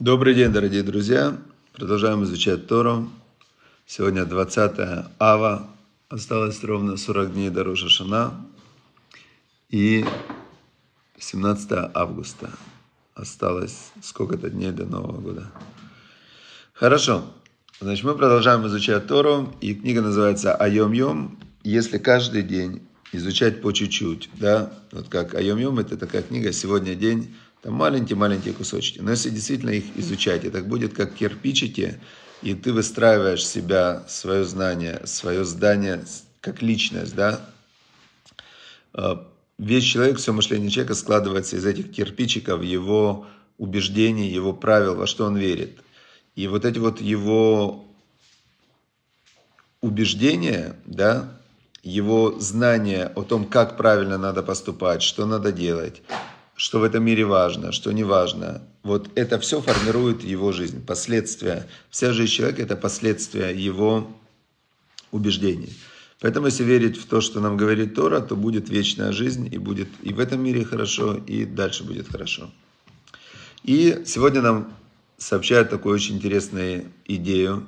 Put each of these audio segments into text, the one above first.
Добрый день, дорогие друзья. Продолжаем изучать Тору. Сегодня 20 ава. Осталось ровно 40 дней до Роша Шана. И 17 августа. Осталось сколько-то дней до Нового года. Хорошо. Значит, мы продолжаем изучать Тору. И книга называется «Айом-йом». Если каждый день изучать по чуть-чуть, да, вот как «Айом-йом» — это такая книга «Сегодня день», там маленькие-маленькие кусочки. Но если действительно их изучать, и так будет как кирпичики, и ты выстраиваешь себя, свое знание, свое здание как личность, да. А, весь человек, все мышление человека складывается из этих кирпичиков, его убеждений, его правил, во что он верит. И вот эти вот его убеждения, да, его знания о том, как правильно надо поступать, что надо делать – что в этом мире важно, что не важно. Вот это все формирует его жизнь, последствия. Вся жизнь человека – это последствия его убеждений. Поэтому, если верить в то, что нам говорит Тора, то будет вечная жизнь, и будет и в этом мире хорошо, и дальше будет хорошо. И сегодня нам сообщают такую очень интересную идею,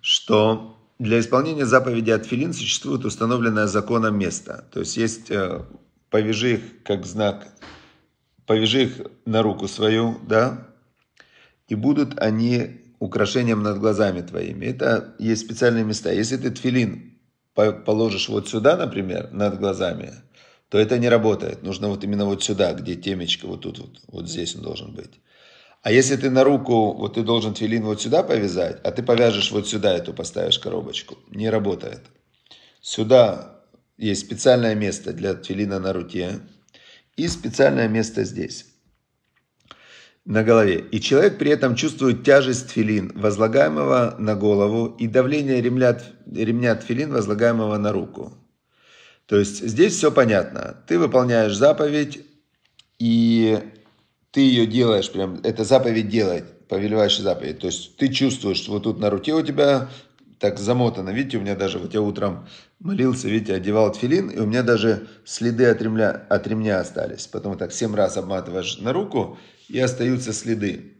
что для исполнения заповеди от филин существует установленное законом место. То есть есть э, повяжи их как знак повяжи их на руку свою, да, и будут они украшением над глазами твоими. Это есть специальные места. Если ты тфилин положишь вот сюда, например, над глазами, то это не работает. Нужно вот именно вот сюда, где темечко, вот тут вот, вот здесь он должен быть. А если ты на руку, вот ты должен твилин вот сюда повязать, а ты повяжешь вот сюда эту, поставишь коробочку, не работает. Сюда есть специальное место для твилина на руке, и специальное место здесь на голове, и человек при этом чувствует тяжесть филин, возлагаемого на голову, и давление ремня, ремня филин, возлагаемого на руку. То есть здесь все понятно. Ты выполняешь заповедь, и ты ее делаешь, прям, это заповедь делать, повелевающая заповедь. То есть ты чувствуешь, что вот тут на руке у тебя так замотано. Видите, у меня даже, вот я утром молился, видите, одевал тфилин, и у меня даже следы от ремня, от ремня остались. Потом так семь раз обматываешь на руку, и остаются следы.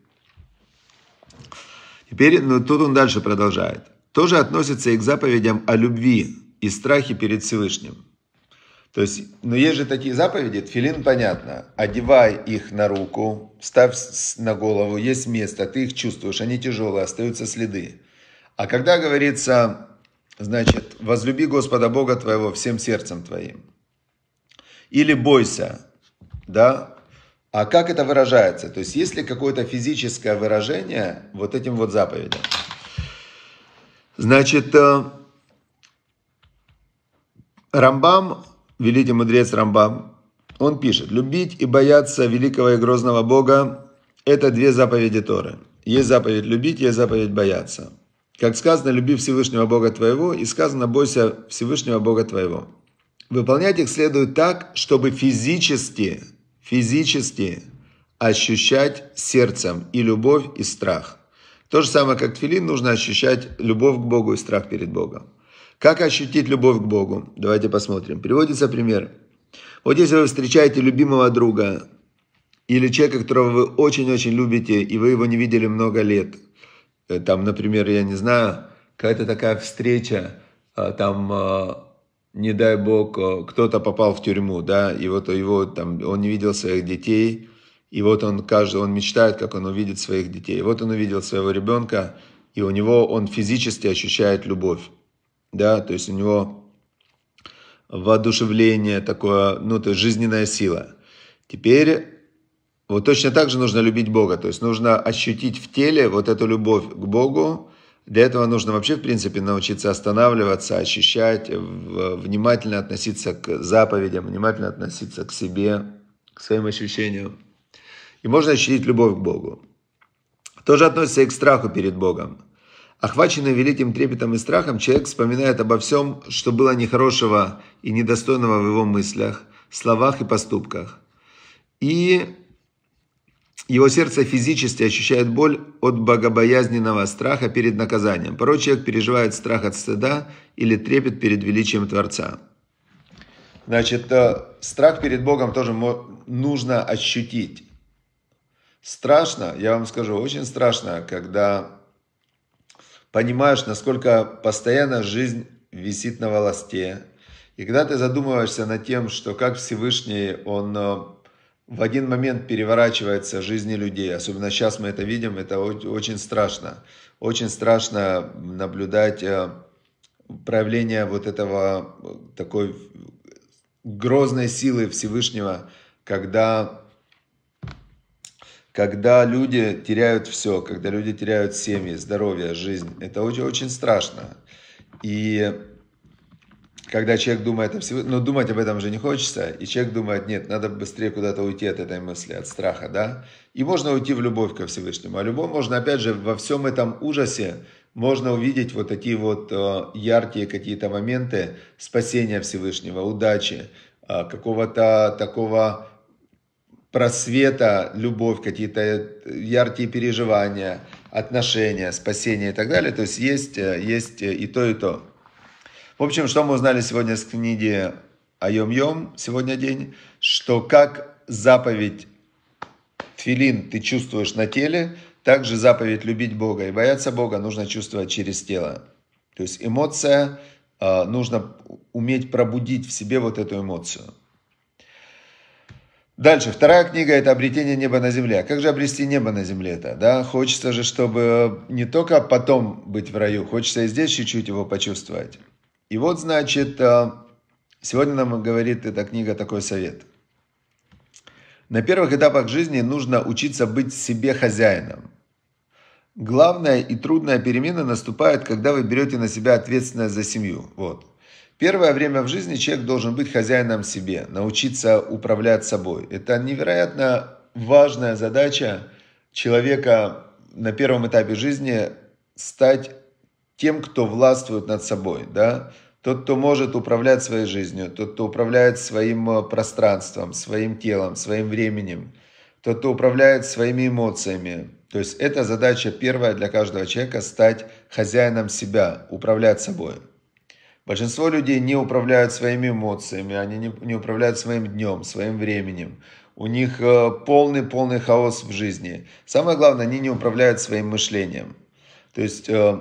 Теперь, ну, тут он дальше продолжает. Тоже относится и к заповедям о любви и страхе перед Всевышним. То есть, но ну, есть же такие заповеди, тфилин понятно, одевай их на руку, ставь на голову, есть место, ты их чувствуешь, они тяжелые, остаются следы. А когда говорится, значит, возлюби Господа Бога твоего всем сердцем твоим, или бойся, да, а как это выражается? То есть есть ли какое-то физическое выражение вот этим вот заповедям? Значит, э, Рамбам, великий мудрец Рамбам, он пишет, любить и бояться великого и грозного Бога – это две заповеди Торы. Есть заповедь любить, есть заповедь бояться. Как сказано, люби Всевышнего Бога твоего, и сказано, бойся Всевышнего Бога твоего. Выполнять их следует так, чтобы физически, физически ощущать сердцем и любовь, и страх. То же самое, как тфилин, нужно ощущать любовь к Богу и страх перед Богом. Как ощутить любовь к Богу? Давайте посмотрим. Приводится пример. Вот если вы встречаете любимого друга или человека, которого вы очень-очень любите, и вы его не видели много лет – Э, там, например, я не знаю, какая-то такая встреча, а, там, а, не дай бог, а, кто-то попал в тюрьму, да, и вот его там, он не видел своих детей, и вот он каждый, он мечтает, как он увидит своих детей. Вот он увидел своего ребенка, и у него он физически ощущает любовь, да, то есть у него воодушевление такое, ну, то есть жизненная сила. Теперь вот точно так же нужно любить Бога, то есть нужно ощутить в теле вот эту любовь к Богу. Для этого нужно вообще, в принципе, научиться останавливаться, ощущать, внимательно относиться к заповедям, внимательно относиться к себе, к своим ощущениям. И можно ощутить любовь к Богу. Тоже относится и к страху перед Богом. Охваченный великим трепетом и страхом, человек вспоминает обо всем, что было нехорошего и недостойного в его мыслях, словах и поступках. И его сердце физически ощущает боль от богобоязненного страха перед наказанием. Порой человек переживает страх от стыда или трепет перед величием Творца. Значит, э, страх перед Богом тоже нужно ощутить. Страшно, я вам скажу, очень страшно, когда понимаешь, насколько постоянно жизнь висит на волосте. И когда ты задумываешься над тем, что как Всевышний, Он э, в один момент переворачивается жизни людей. Особенно сейчас мы это видим, это очень страшно. Очень страшно наблюдать э, проявление вот этого э, такой грозной силы Всевышнего, когда, когда люди теряют все, когда люди теряют семьи, здоровье, жизнь. Это очень-очень страшно. И когда человек думает о всего, но ну, думать об этом же не хочется, и человек думает, нет, надо быстрее куда-то уйти от этой мысли, от страха, да? И можно уйти в любовь ко Всевышнему. А любовь можно, опять же, во всем этом ужасе можно увидеть вот такие вот э, яркие какие-то моменты спасения Всевышнего, удачи, э, какого-то такого просвета, любовь, какие-то яркие переживания, отношения, спасения и так далее. То есть есть, э, есть и то, и то. В общем, что мы узнали сегодня с книги Айом-Йом, сегодня день, что как заповедь филин ты чувствуешь на теле, также заповедь любить Бога и бояться Бога нужно чувствовать через тело. То есть эмоция, а, нужно уметь пробудить в себе вот эту эмоцию. Дальше, вторая книга – это «Обретение неба на земле». А как же обрести небо на земле-то? Да? Хочется же, чтобы не только потом быть в раю, хочется и здесь чуть-чуть его почувствовать. И вот, значит, э, сегодня нам говорит эта книга такой совет. На первых этапах жизни нужно учиться быть себе хозяином. Главная и трудная перемена наступает, когда вы берете на себя ответственность за семью. Вот. Первое время в жизни человек должен быть хозяином себе, научиться управлять собой. Это невероятно важная задача человека на первом этапе жизни стать тем, кто властвует над собой, да, тот, кто может управлять своей жизнью, тот, кто управляет своим э, пространством, своим телом, своим временем, тот, кто управляет своими эмоциями. То есть это задача первая для каждого человека – стать хозяином себя, управлять собой. Большинство людей не управляют своими эмоциями, они не, не управляют своим днем, своим временем. У них полный-полный э, хаос в жизни. Самое главное, они не управляют своим мышлением. То есть э,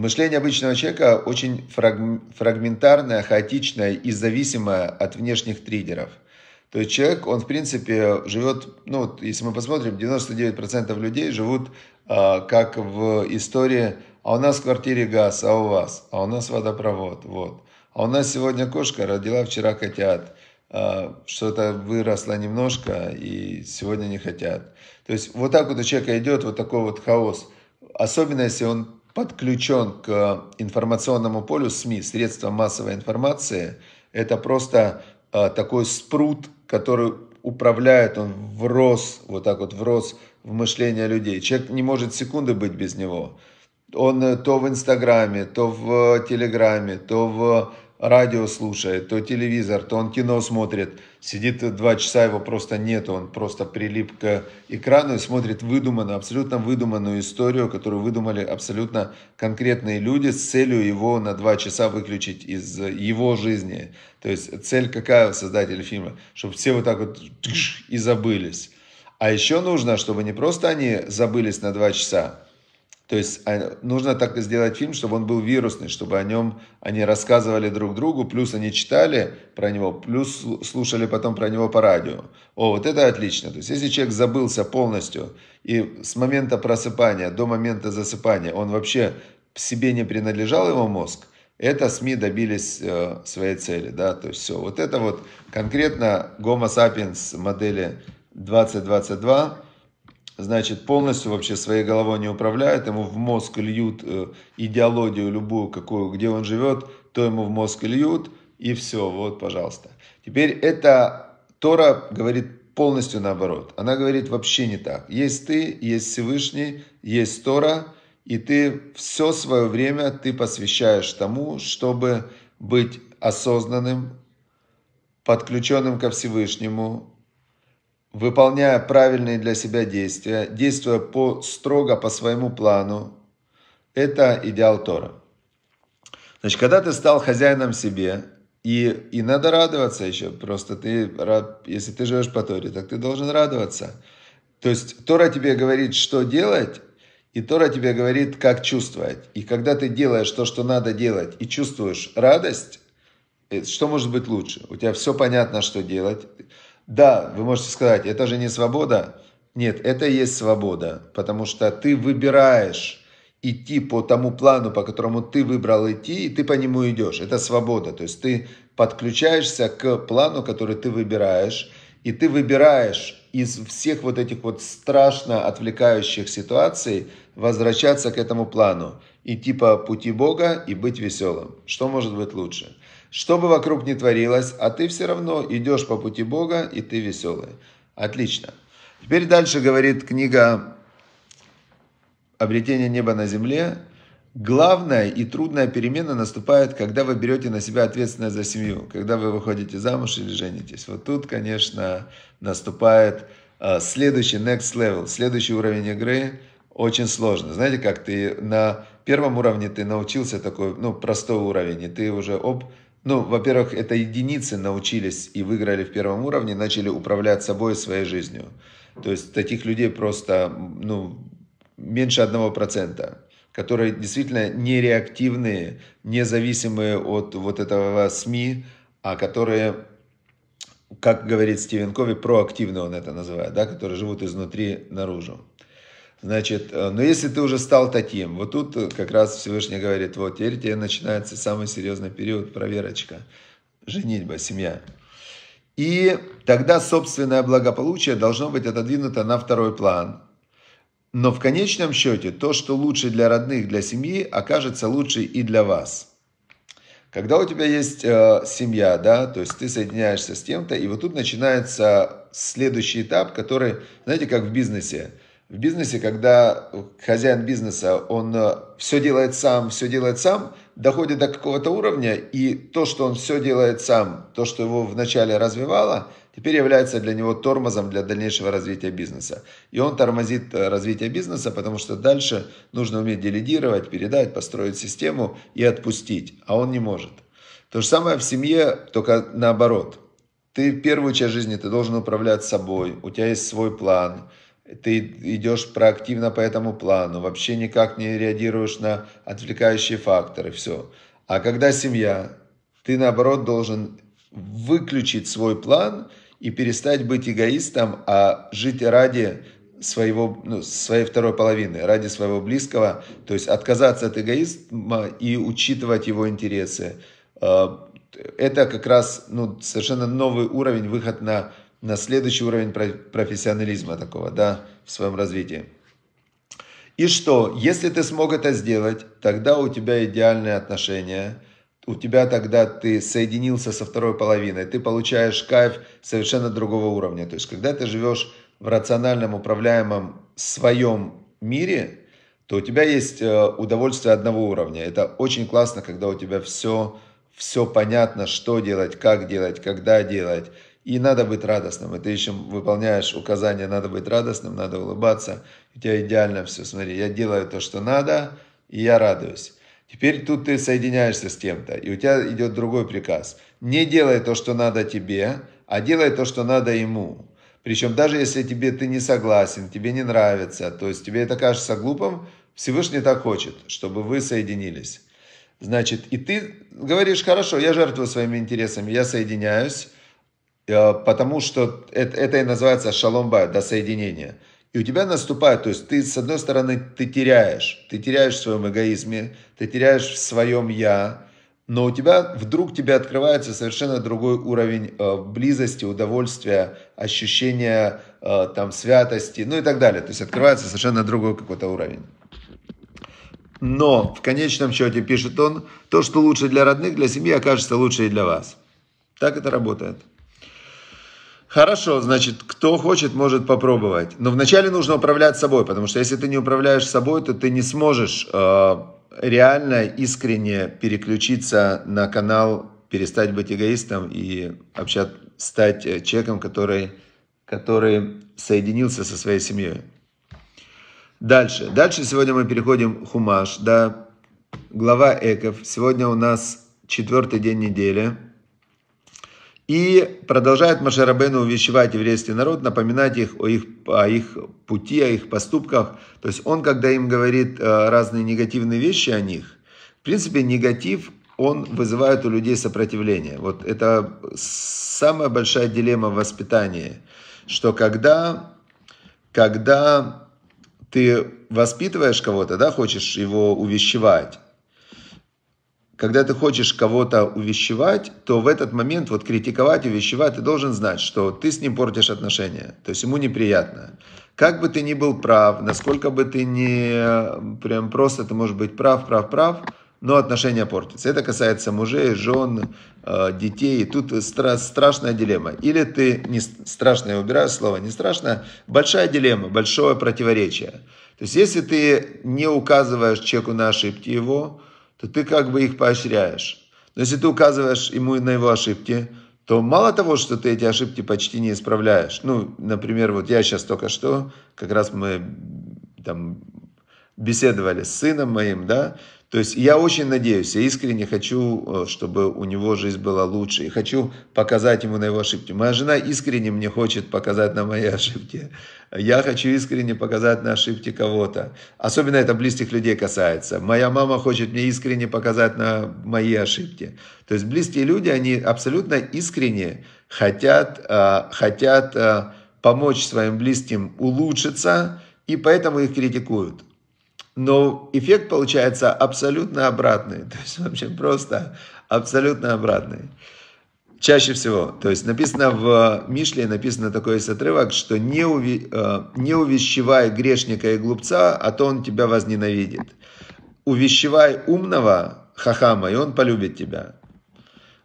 Мышление обычного человека очень фрагментарное, хаотичное и зависимое от внешних триггеров. То есть человек, он в принципе живет, ну вот если мы посмотрим, 99% людей живут э, как в истории, а у нас в квартире газ, а у вас, а у нас водопровод, вот. А у нас сегодня кошка родила вчера котят, э, а, что-то выросло немножко и сегодня не хотят. То есть вот так вот у человека идет вот такой вот хаос. Особенно если он подключен к информационному полю СМИ, средства массовой информации. Это просто э, такой спрут, который управляет, он врос, вот так вот врос в мышление людей. Человек не может секунды быть без него. Он э, то в Инстаграме, то в э, Телеграме, то в радио слушает, то телевизор, то он кино смотрит. Сидит два часа, его просто нет, он просто прилип к экрану и смотрит выдуманную, абсолютно выдуманную историю, которую выдумали абсолютно конкретные люди с целью его на два часа выключить из его жизни. То есть цель какая у создателя фильма? Чтобы все вот так вот и забылись. А еще нужно, чтобы не просто они забылись на два часа, то есть а, нужно так сделать фильм, чтобы он был вирусный, чтобы о нем они рассказывали друг другу, плюс они читали про него, плюс слушали потом про него по радио. О, вот это отлично. То есть если человек забылся полностью, и с момента просыпания до момента засыпания он вообще себе не принадлежал его мозг, это СМИ добились э, своей цели, да, то есть все. Вот это вот конкретно Homo sapiens модели 2022, значит, полностью вообще своей головой не управляет, ему в мозг льют э, идеологию любую, какую, где он живет, то ему в мозг льют, и все, вот, пожалуйста. Теперь это Тора говорит полностью наоборот. Она говорит вообще не так. Есть ты, есть Всевышний, есть Тора, и ты все свое время ты посвящаешь тому, чтобы быть осознанным, подключенным ко Всевышнему, выполняя правильные для себя действия, действуя по, строго по своему плану, это идеал Тора. Значит, когда ты стал хозяином себе, и, и надо радоваться еще, просто ты, если ты живешь по Торе, так ты должен радоваться. То есть Тора тебе говорит, что делать, и Тора тебе говорит, как чувствовать. И когда ты делаешь то, что надо делать, и чувствуешь радость, э, что может быть лучше? У тебя все понятно, что делать да, вы можете сказать, это же не свобода. Нет, это и есть свобода, потому что ты выбираешь идти по тому плану, по которому ты выбрал идти, и ты по нему идешь. Это свобода. То есть ты подключаешься к плану, который ты выбираешь, и ты выбираешь из всех вот этих вот страшно отвлекающих ситуаций возвращаться к этому плану, идти по пути Бога и быть веселым. Что может быть лучше? Что бы вокруг ни творилось, а ты все равно идешь по пути Бога, и ты веселый. Отлично. Теперь дальше говорит книга «Обретение неба на земле». Главная и трудная перемена наступает, когда вы берете на себя ответственность за семью, когда вы выходите замуж или женитесь. Вот тут, конечно, наступает а, следующий next level, следующий уровень игры очень сложно. Знаете, как ты на первом уровне ты научился такой, ну, простой уровень, и ты уже, оп, ну, во-первых, это единицы научились и выиграли в первом уровне, начали управлять собой и своей жизнью. То есть таких людей просто ну, меньше одного процента которые действительно нереактивные, независимые от вот этого СМИ, а которые, как говорит Стивен Кови, проактивно он это называет, да, которые живут изнутри наружу. Значит, э, но если ты уже стал таким, вот тут как раз Всевышний говорит, вот теперь тебе начинается самый серьезный период, проверочка, женитьба, семья. И тогда собственное благополучие должно быть отодвинуто на второй план. Но в конечном счете то, что лучше для родных, для семьи, окажется лучше и для вас. Когда у тебя есть э, семья, да, то есть ты соединяешься с кем-то, и вот тут начинается следующий этап, который, знаете, как в бизнесе – в бизнесе, когда хозяин бизнеса, он э, все делает сам, все делает сам, доходит до какого-то уровня, и то, что он все делает сам, то, что его вначале развивало, теперь является для него тормозом для дальнейшего развития бизнеса. И он тормозит э, развитие бизнеса, потому что дальше нужно уметь делегировать, передать, построить систему и отпустить, а он не может. То же самое в семье, только наоборот. Ты первую часть жизни ты должен управлять собой, у тебя есть свой план – ты идешь проактивно по этому плану, вообще никак не реагируешь на отвлекающие факторы, все. А когда семья, ты наоборот должен выключить свой план и перестать быть эгоистом, а жить ради своего, ну, своей второй половины, ради своего близкого, то есть отказаться от эгоизма и учитывать его интересы. Э, это как раз ну, совершенно новый уровень, выход на на следующий уровень профессионализма такого, да, в своем развитии. И что, если ты смог это сделать, тогда у тебя идеальные отношения, у тебя тогда ты соединился со второй половиной, ты получаешь кайф совершенно другого уровня. То есть, когда ты живешь в рациональном, управляемом своем мире, то у тебя есть э, удовольствие одного уровня. Это очень классно, когда у тебя все, все понятно, что делать, как делать, когда делать и надо быть радостным. И ты еще выполняешь указание, надо быть радостным, надо улыбаться. У тебя идеально все. Смотри, я делаю то, что надо, и я радуюсь. Теперь тут ты соединяешься с кем-то, и у тебя идет другой приказ. Не делай то, что надо тебе, а делай то, что надо ему. Причем даже если тебе ты не согласен, тебе не нравится, то есть тебе это кажется глупым, Всевышний так хочет, чтобы вы соединились. Значит, и ты говоришь, хорошо, я жертвую своими интересами, я соединяюсь, Э, потому что это, это и называется шаломба, до соединения. И у тебя наступает, то есть ты, с одной стороны, ты теряешь, ты теряешь в своем эгоизме, ты теряешь в своем «я», но у тебя вдруг тебе открывается совершенно другой уровень э, близости, удовольствия, ощущения э, там святости, ну и так далее. То есть открывается совершенно другой какой-то уровень. Но в конечном счете, пишет он, то, что лучше для родных, для семьи, окажется лучше и для вас. Так это работает. Хорошо, значит, кто хочет, может попробовать. Но вначале нужно управлять собой, потому что если ты не управляешь собой, то ты не сможешь э, реально, искренне переключиться на канал, перестать быть эгоистом и общаться, стать э, человеком, который, который соединился со своей семьей. Дальше. Дальше сегодня мы переходим Хумаш, да, глава Эков. Сегодня у нас четвертый день недели. И продолжает Машарабену увещевать еврейский народ, напоминать их о, их о их пути, о их поступках. То есть он, когда им говорит э, разные негативные вещи о них, в принципе, негатив, он вызывает у людей сопротивление. Вот это самая большая дилемма в воспитании, что когда, когда ты воспитываешь кого-то, да, хочешь его увещевать, когда ты хочешь кого-то увещевать, то в этот момент вот критиковать, увещевать, ты должен знать, что ты с ним портишь отношения, то есть ему неприятно. Как бы ты ни был прав, насколько бы ты не прям просто, ты можешь быть прав, прав, прав, но отношения портятся. Это касается мужей, жен, э, детей. Тут стра- страшная дилемма. Или ты, не страшно, убираю слово, не страшно, большая дилемма, большое противоречие. То есть, если ты не указываешь человеку на ошибки его, то ты как бы их поощряешь. Но если ты указываешь ему на его ошибки, то мало того, что ты эти ошибки почти не исправляешь. Ну, например, вот я сейчас только что, как раз мы там беседовали с сыном моим, да, то есть я очень надеюсь, я искренне хочу, э, чтобы у него жизнь была лучше. И хочу показать ему на его ошибке. Моя жена искренне мне хочет показать на моей ошибке. Я хочу искренне показать на ошибке кого-то. Особенно это близких людей касается. Моя мама хочет мне искренне показать на мои ошибки. То есть близкие люди, они абсолютно искренне хотят, э, хотят э, помочь своим близким улучшиться, и поэтому их критикуют. Но эффект получается абсолютно обратный. То есть вообще просто абсолютно обратный. Чаще всего. То есть написано в Мишле, написано такой есть отрывок, что не, уви, э, не увещевай грешника и глупца, а то он тебя возненавидит. Увещевай умного, хахама, и он полюбит тебя.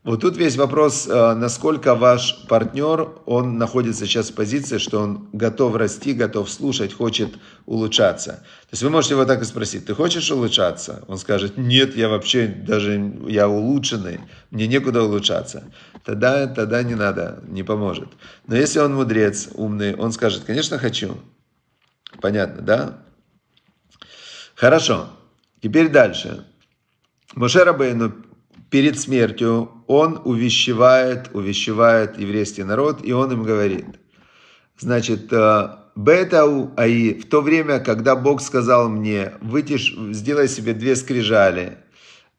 Вот тут весь вопрос, э, насколько ваш партнер, он находится сейчас в позиции, что он готов расти, готов слушать, хочет улучшаться. То есть вы можете его так и спросить, ты хочешь улучшаться? Он скажет, нет, я вообще даже, я улучшенный, мне некуда улучшаться. Тогда, тогда не надо, не поможет. Но если он мудрец, умный, он скажет, конечно, хочу. Понятно, да? Хорошо. Теперь дальше. Моше Рабейну перед смертью он увещевает, увещевает еврейский народ, и он им говорит, значит, э, Бетау Аи, в то время, когда Бог сказал мне, вытишь, сделай себе две скрижали,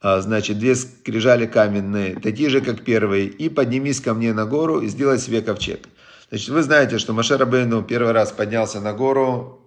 э, значит, две скрижали каменные, такие же, как первые, и поднимись ко мне на гору и сделай себе ковчег. Значит, вы знаете, что Машер Абейну первый раз поднялся на гору,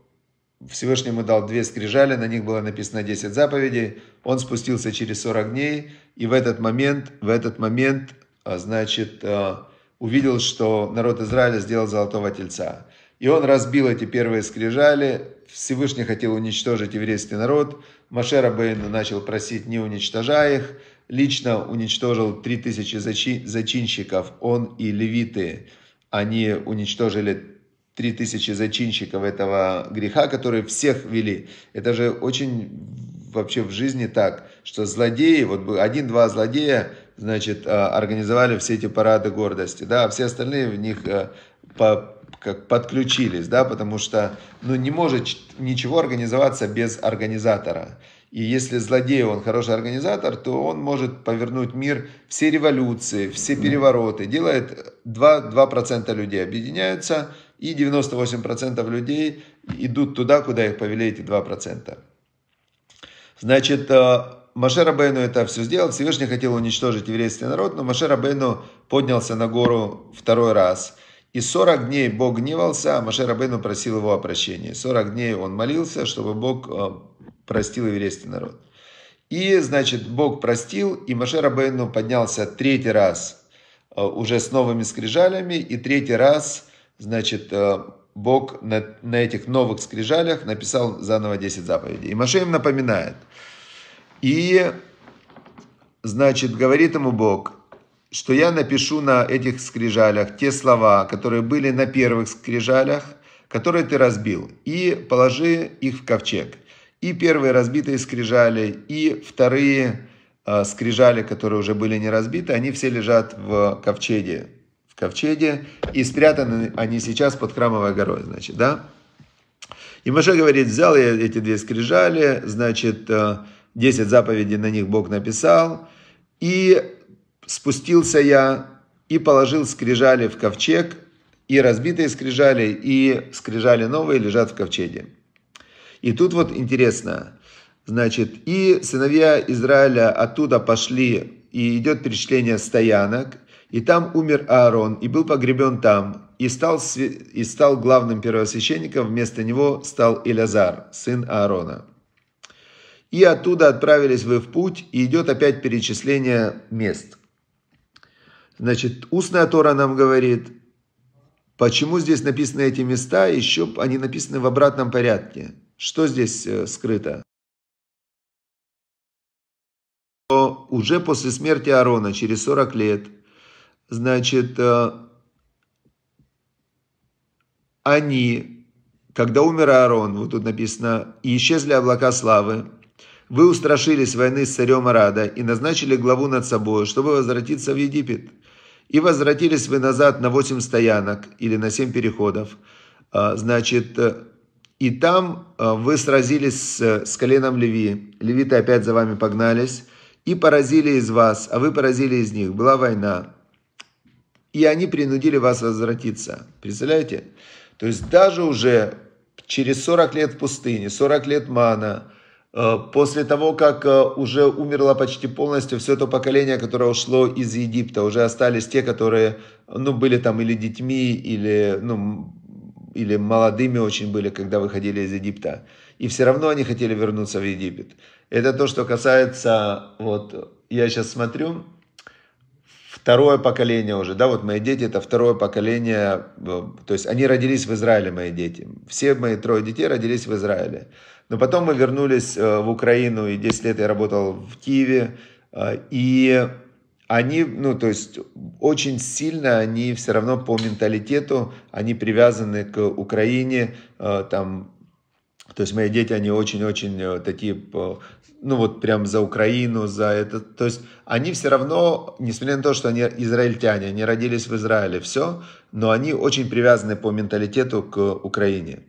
Всевышнему дал две скрижали, на них было написано 10 заповедей. Он спустился через 40 дней, и в этот момент, в этот момент, а, значит, а, увидел, что народ Израиля сделал золотого тельца. И он разбил эти первые скрижали, Всевышний хотел уничтожить еврейский народ. Маше Рабейн начал просить, не уничтожая их. Лично уничтожил 3000 зачинщиков, он и левиты. Они уничтожили три тысячи зачинщиков этого греха, которые всех вели. Это же очень вообще в жизни так, что злодеи, вот один-два злодея, значит, а, организовали все эти парады гордости, да, а все остальные в них а, по, как подключились, да, потому что, ну, не может ничего организоваться без организатора. И если злодей, он хороший организатор, то он может повернуть мир, все революции, все перевороты. Делает 2%, 2 людей объединяются, и 98% людей идут туда, куда их повели эти 2%. Значит, э, Маше Рабейну это все сделал, Всевышний хотел уничтожить еврейский народ, но Маше Рабейну поднялся на гору второй раз. И 40 дней Бог гневался, а Маше Рабейну просил его о прощении. 40 дней он молился, чтобы Бог э, простил еврейский народ. И, значит, Бог простил, и Маше Рабейну поднялся третий раз э, уже с новыми скрижалями, и третий раз – значит, э, Бог на, на этих новых скрижалях написал заново 10 заповедей. И Маше им напоминает. И, значит, говорит ему Бог, что я напишу на этих скрижалях те слова, которые были на первых скрижалях, которые ты разбил, и положи их в ковчег. И первые разбитые скрижали, и вторые э, скрижали, которые уже были не разбиты, они все лежат в ковчеге, ковчеге, и спрятаны они сейчас под храмовой горой, значит, да? И Маше говорит, взял я эти две скрижали, значит, 10 э, заповедей на них Бог написал, и спустился я и положил скрижали в ковчег, и разбитые скрижали, и скрижали новые лежат в ковчеге. И тут вот интересно, значит, и сыновья Израиля оттуда пошли, и идет перечисление стоянок, и там умер Аарон, и был погребен там, и стал, и стал главным первосвященником, вместо него стал Элязар, сын Аарона. И оттуда отправились вы в путь, и идет опять перечисление мест. Значит, устная Тора нам говорит, почему здесь написаны эти места, еще они написаны в обратном порядке. Что здесь э, скрыто? Уже после смерти Аарона, через 40 лет, значит, э, они, когда умер Аарон, вот тут написано, и исчезли облака славы, вы устрашились войны с царем Арада и назначили главу над собой, чтобы возвратиться в Египет. И возвратились вы назад на восемь стоянок или на семь переходов. А, значит, э, и там э, вы сразились с коленом Леви. Левиты опять за вами погнались и поразили из вас, а вы поразили из них. Была война и они принудили вас возвратиться. Представляете? То есть даже уже через 40 лет пустыни, 40 лет мана, э, после того, как э, уже умерло почти полностью все то поколение, которое ушло из Египта, уже остались те, которые, ну, были там или детьми, или, ну, или молодыми очень были, когда выходили из Египта. И все равно они хотели вернуться в Египет. Это то, что касается, вот, я сейчас смотрю, второе поколение уже, да, вот мои дети, это второе поколение, э, то есть они родились в Израиле, мои дети. Все мои трое детей родились в Израиле. Но потом мы вернулись э, в Украину, и 10 лет я работал в Киеве, э, и они, ну, то есть очень сильно они все равно по менталитету, они привязаны к Украине, там, то есть мои дети, они очень-очень такие ну вот прям за Украину, за это. То есть они все равно, несмотря на то, что они израильтяне, они родились в Израиле, все, но они очень привязаны по менталитету к Украине.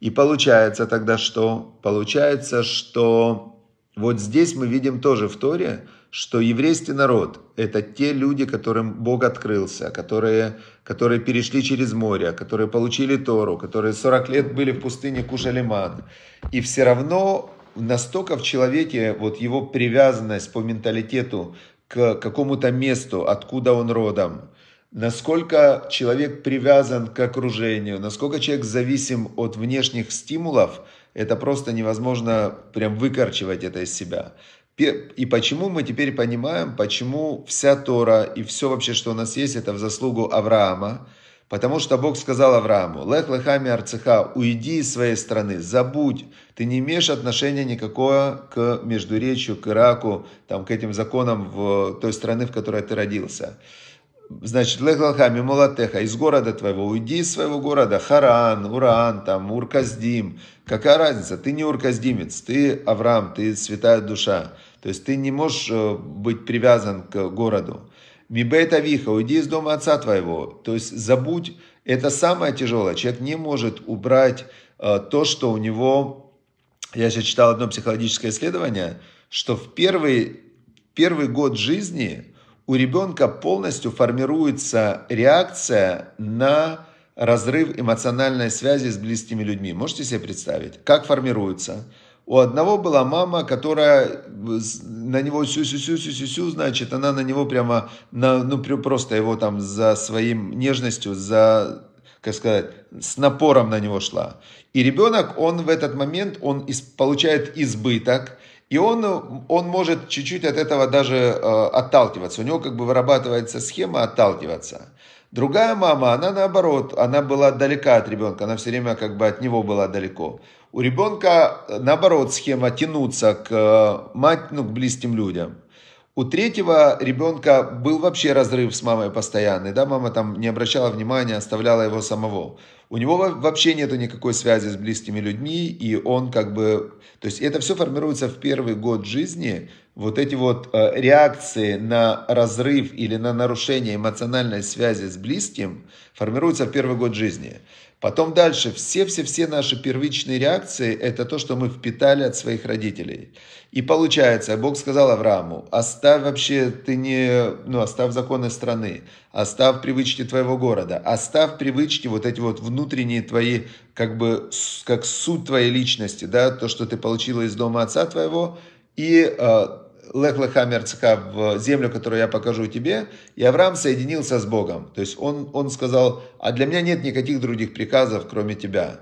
И получается тогда что? Получается, что вот здесь мы видим тоже в Торе, что еврейский народ – это те люди, которым Бог открылся, которые, которые перешли через море, которые получили Тору, которые 40 лет были в пустыне Кушалиман. И все равно настолько в человеке вот его привязанность по менталитету к какому-то месту, откуда он родом, насколько человек привязан к окружению, насколько человек зависим от внешних стимулов, это просто невозможно прям выкорчивать это из себя. И почему мы теперь понимаем, почему вся Тора и все вообще, что у нас есть, это в заслугу Авраама, Потому что Бог сказал Аврааму, «Лех лехами арцеха, уйди из своей страны, забудь, ты не имеешь отношения никакого к Междуречью, к Ираку, там, к этим законам в той страны, в которой ты родился». Значит, лех лехами молотеха, из города твоего, уйди из своего города, Харан, Уран, там, Урказдим. Какая разница, ты не урказдимец, ты Авраам, ты святая душа. То есть ты не можешь э, быть привязан к городу. Мибейт Авиха, уйди из дома отца твоего. То есть забудь, это самое тяжелое. Человек не может убрать э, то, что у него... Я сейчас читал одно психологическое исследование, что в первый, первый год жизни у ребенка полностью формируется реакция на разрыв эмоциональной связи с близкими людьми. Можете себе представить, как формируется? У одного была мама, которая на него сю-сю-сю-сю-сю, значит, она на него прямо, на, ну, просто его там за своим нежностью, за как сказать, с напором на него шла. И ребенок, он в этот момент, он из, получает избыток, и он, он может чуть-чуть от этого даже э, отталкиваться. У него как бы вырабатывается схема отталкиваться. Другая мама, она наоборот, она была далека от ребенка, она все время как бы от него была далеко. У ребенка, э, наоборот, схема тянуться к, э, мать, ну, к близким людям. У третьего ребенка был вообще разрыв с мамой постоянный, да, мама там не обращала внимания, оставляла его самого. У него вообще нету никакой связи с близкими людьми, и он как бы, то есть это все формируется в первый год жизни, вот эти вот э, реакции на разрыв или на нарушение эмоциональной связи с близким формируются в первый год жизни. Потом дальше, все-все-все наши первичные реакции – это то, что мы впитали от своих родителей. И получается, Бог сказал Аврааму, оставь вообще, ты не, ну, оставь законы страны, оставь привычки твоего города, оставь привычки вот эти вот внутренние твои, как бы, как суть твоей личности, да, то, что ты получила из дома отца твоего, и э, лех лехам в землю, которую я покажу тебе, и Авраам соединился с Богом. То есть он, он сказал, а для меня нет никаких других приказов, кроме тебя.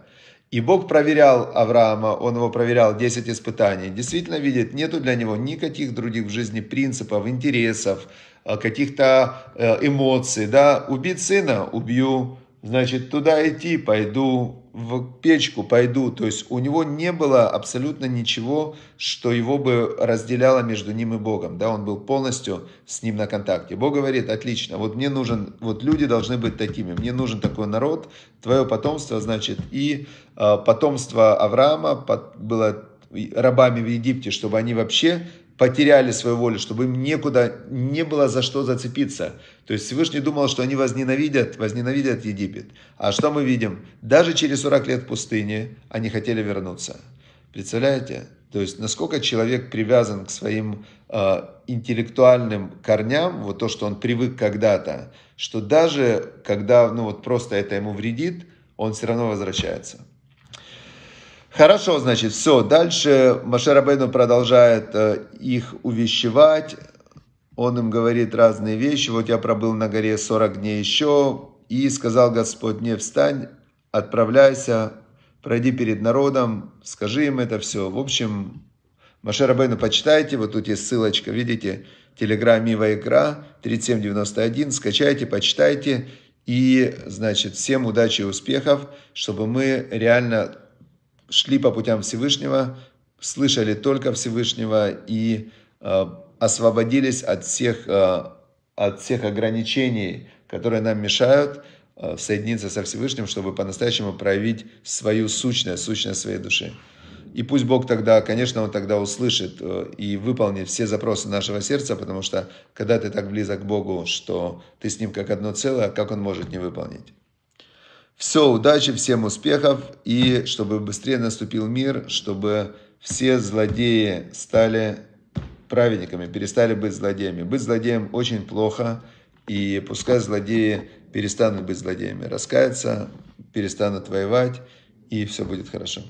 И Бог проверял Авраама, он его проверял 10 испытаний. Действительно видит, нету для него никаких других в жизни принципов, интересов, а, каких-то э, эмоций. Да? Убить сына, убью значит, туда идти пойду, в печку пойду. То есть у него не было абсолютно ничего, что его бы разделяло между ним и Богом. Да, он был полностью с ним на контакте. Бог говорит, отлично, вот мне нужен, вот люди должны быть такими, мне нужен такой народ, твое потомство, значит, и э, потомство Авраама под, было рабами в Египте, чтобы они вообще потеряли свою волю, чтобы им некуда, не было за что зацепиться. То есть Всевышний думал, что они возненавидят, возненавидят Египет. А что мы видим? Даже через 40 лет пустыни они хотели вернуться. Представляете? То есть насколько человек привязан к своим э, интеллектуальным корням, вот то, что он привык когда-то, что даже когда ну вот просто это ему вредит, он все равно возвращается. Хорошо, значит, все. Дальше Машарабейну продолжает э, их увещевать. Он им говорит разные вещи. Вот я пробыл на горе 40 дней еще. И сказал Господь, не встань, отправляйся, пройди перед народом, скажи им это все. В общем, Машарабейну почитайте. Вот тут есть ссылочка, видите, Телеграм Ива Икра 3791. Скачайте, почитайте. И, значит, всем удачи и успехов, чтобы мы реально шли по путям Всевышнего, слышали только Всевышнего и э, освободились от всех, э, от всех ограничений, которые нам мешают э, соединиться со Всевышним, чтобы по-настоящему проявить свою сущность, сущность своей души. И пусть Бог тогда, конечно, Он тогда услышит э, и выполнит все запросы нашего сердца, потому что когда ты так близок к Богу, что ты с Ним как одно целое, как Он может не выполнить? Все, удачи, всем успехов и чтобы быстрее наступил мир, чтобы все злодеи стали праведниками, перестали быть злодеями. Быть злодеем очень плохо, и пускай злодеи перестанут быть злодеями, раскаются, перестанут воевать, и все будет хорошо.